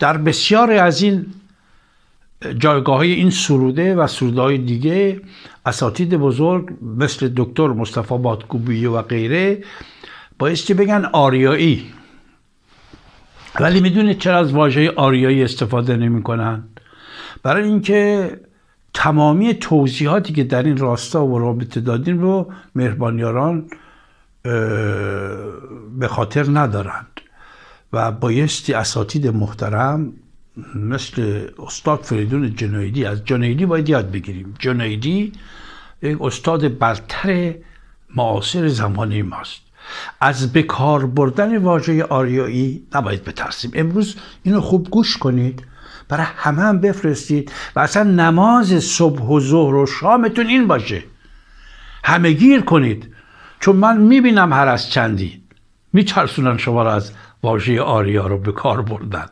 در بسیاری از این جایگاه های این سروده و سروده های دیگه اساتید بزرگ مثل دکتر مصطفی بادکوبی و غیره بایستی بگن آریایی ولی میدونه چرا از واژه آریایی استفاده نمی برای اینکه تمامی توضیحاتی که در این راستا و رابطه دادین رو مهربانیاران به خاطر ندارن و بایستی اساتید محترم مثل استاد فریدون جنایدی از جنایدی باید یاد بگیریم جنایدی یک استاد برتر معاصر زمانی ماست از بکار بردن واژه آریایی نباید بترسیم امروز اینو خوب گوش کنید برای همه هم بفرستید و اصلا نماز صبح و ظهر و شامتون این باشه همه گیر کنید چون من میبینم هر از چندی میچرسونن شما را از واژه آریا رو به کار بردن